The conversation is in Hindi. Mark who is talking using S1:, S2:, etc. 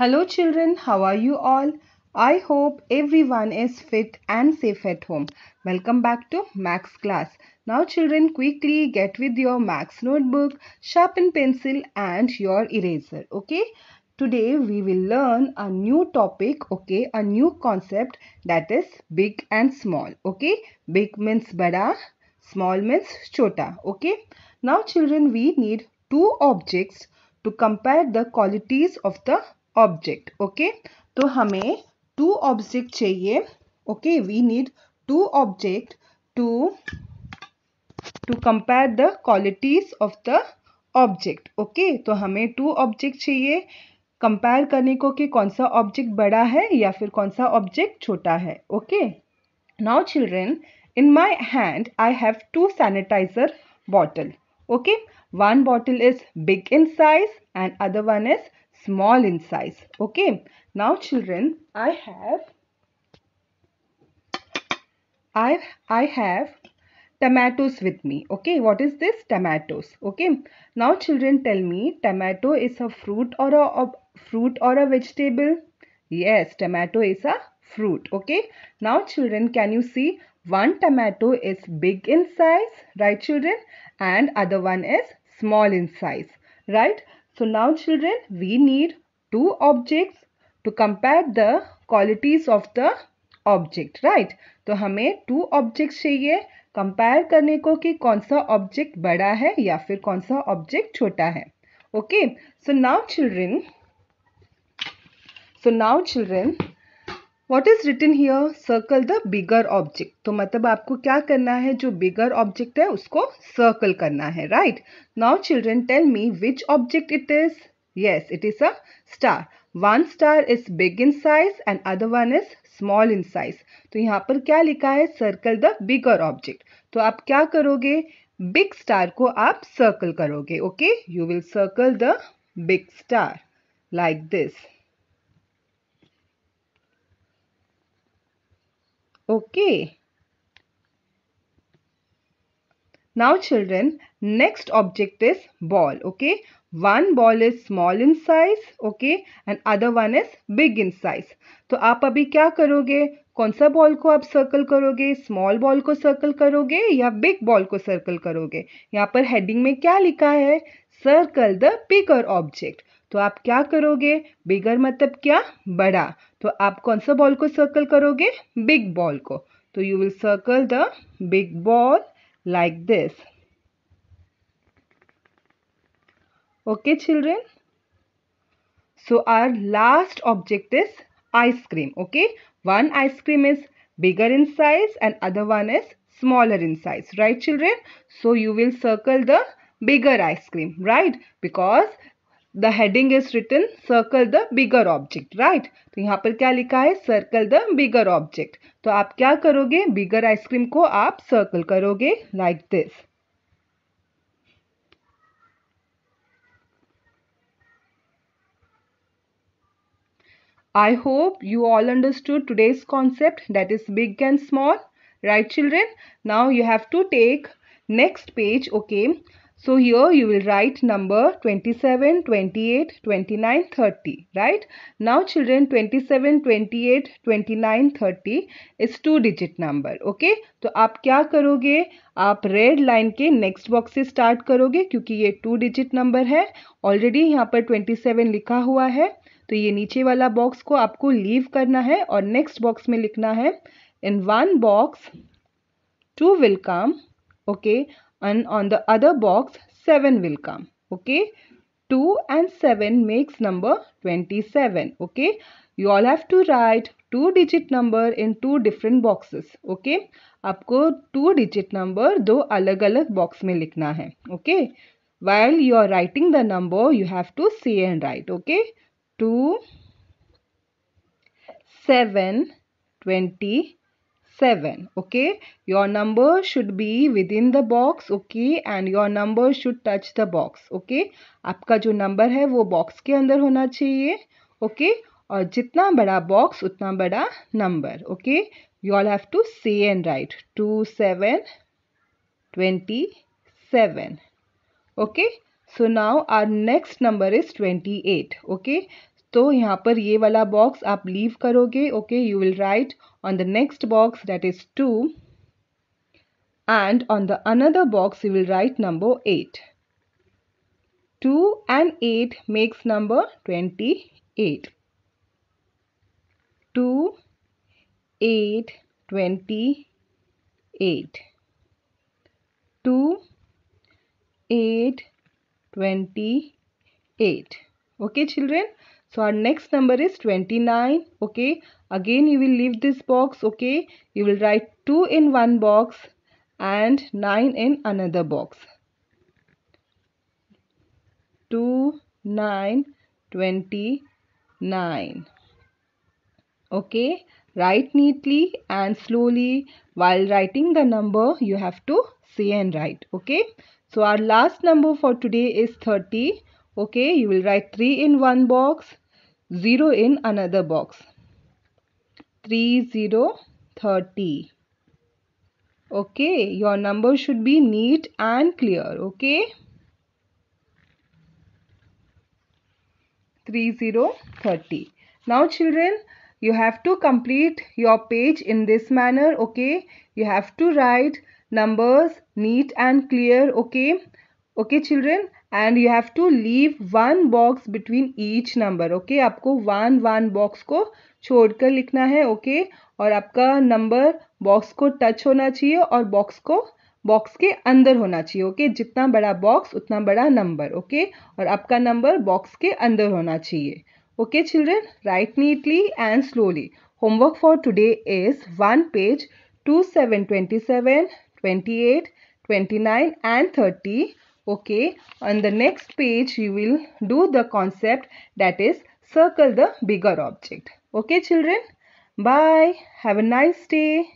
S1: Hello children, how are you all? I hope everyone is fit and safe at home. Welcome back to Max class. Now children quickly get with your Max notebook, sharpen pencil and your eraser. Okay. Today we will learn a new topic, okay, a new concept that is big and small, okay. Big means bada, small means chota, okay. Now children we need two objects to compare the qualities of the object okay तो हमें टू ऑब्जेक्ट चाहिए okay we need two object to to compare the qualities of the object okay तो हमें टू ऑब्जेक्ट चाहिए कंपेयर करने को कि कौन सा ऑब्जेक्ट बड़ा है या फिर कौन सा ऑब्जेक्ट छोटा है okay now children in my hand I have two sanitiser bottle okay one bottle is big in size and other one is small in size. Okay. Now children, I have I, I have tomatoes with me. Okay. What is this? Tomatoes. Okay. Now children tell me tomato is a fruit or a, a fruit or a vegetable? Yes. Tomato is a fruit. Okay. Now children can you see one tomato is big in size right children and other one is small in size right So now children, we need two objects to compare the qualities of the object, right right? तो हमें two objects चाहिए कंपेयर करने को कि कौन सा ऑब्जेक्ट बड़ा है या फिर कौन सा ऑब्जेक्ट छोटा है okay so now children so now children what is written here circle the bigger object तो मतलब आपको क्या करना है जो बिगर ऑब्जेक्ट है उसको सर्कल करना है right now children tell me which object it is yes it is a star one star is big in size and other one is small in size तो यहाँ पर क्या लिखा है सर्कल द बिगर ऑब्जेक्ट तो आप क्या करोगे बिग स्टार को आप सर्कल करोगे okay you will circle the big star like this Okay. Now children, next object is ball, okay. One ball is small in size, okay, and other one is big in size. तो आप अभी क्या करोगे कौन सा बॉल को आप सर्कल करोगे स्मॉल बॉल को सर्कल करोगे या बिग बॉल को सर्कल करोगे यहाँ पर हेडिंग में क्या लिखा है सर्कल द बिगर ऑब्जेक्ट तो आप क्या करोगे बिगर मतलब क्या बड़ा तो आप कौन सा बॉल को सर्कल करोगे बिग बॉल को तो you will circle the big ball like this okay children so our last object is ice cream okay one ice cream is bigger in size and other one is smaller in size right children so you will circle the bigger ice cream right because the heading is written circle the bigger object right to yahan par kya likha hai circle the bigger object to aap kya karoge bigger ice cream ko aap circle karoge like this I hope you all understood today's concept that is big and small. Right children? Now you have to take next page. Okay. So here you will write number 27, 28, 29, 30, right? Now children 27, 28, 29, 30 is two digit number, okay? तो आप क्या करोगे आप रेड लाइन के नेक्स्ट बॉक्स से स्टार्ट करोगे क्योंकि ये टू डिजिट नंबर है ऑलरेडी यहाँ पर 27 लिखा हुआ है तो ये नीचे वाला बॉक्स को आपको लीव करना है और नेक्स्ट बॉक्स में लिखना है in one box two will come okay and on the other box 7 will come okay 2 and 7 makes number 27 okay you all have to write two digit number in two different boxes okay आपको two digit number दो अलग अलग box में लिखना है okay while you are writing the number you have to say and write okay two seven twenty seven. okay your number should be within the box okay and your number should touch the box okay आपका जो number है वो box के अंदर होना चाहिए okay और जितना बड़ा box उतना बड़ा number okay you all have to say and write two seven twenty seven. okay so now our next number is 28 okay तो यहाँ पर ये वाला बॉक्स आप लीव करोगे okay you will write on the next box that is two and on the another box you will write number eight two and eight makes number twenty eight two eight twenty eight two eight twenty eight okay children so our next number is 29 okay again you will leave this box okay you will write 2 in one box and 9 in another box 2 9 29 okay write neatly and slowly while writing the number you have to say and write okay so our last number for today is 30 okay you will write 3 in one box 0 in another box 3 0 30 okay your number should be neat and clear okay 3 0 30 now children you have to complete your page in this manner okay you have to write numbers neat and clear okay okay children and you have to leave one box between each number okay आपको वन वन बॉक्स को छोड़कर लिखना है okay और आपका नंबर बॉक्स को टच होना चाहिए और बॉक्स को बॉक्स के अंदर होना चाहिए ओके okay? जितना बड़ा बॉक्स उतना बड़ा नंबर ओके okay? और आपका नंबर बॉक्स के अंदर होना चाहिए okay children write neatly and slowly homework for today is one page two seven twenty seven twenty eight twenty nine and thirty okay on the next page you will do the concept that is circle the bigger object okay children bye have a nice day